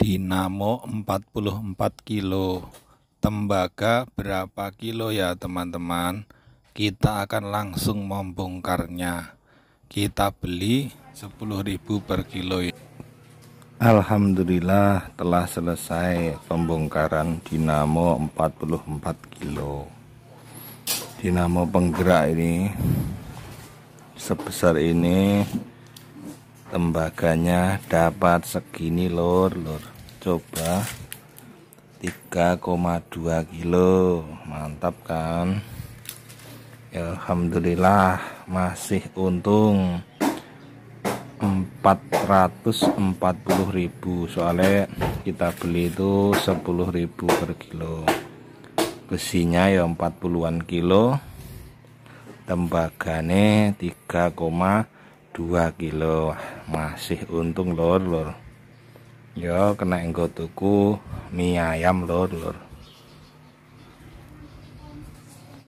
dinamo 44 kilo tembaga berapa kilo ya teman-teman kita akan langsung membongkarnya kita beli 10.000 per kilo ya. Alhamdulillah telah selesai pembongkaran dinamo 44 kilo dinamo penggerak ini sebesar ini tembaganya dapat segini lor lor coba 3,2 kilo mantap kan ya, Alhamdulillah masih untung 440.000 soalnya kita beli itu 10.000 per kilo besinya ya 40-an kilo tembagane 3,2 kilo masih untung lor lor yo kena enggo tuku mie ayam lho lur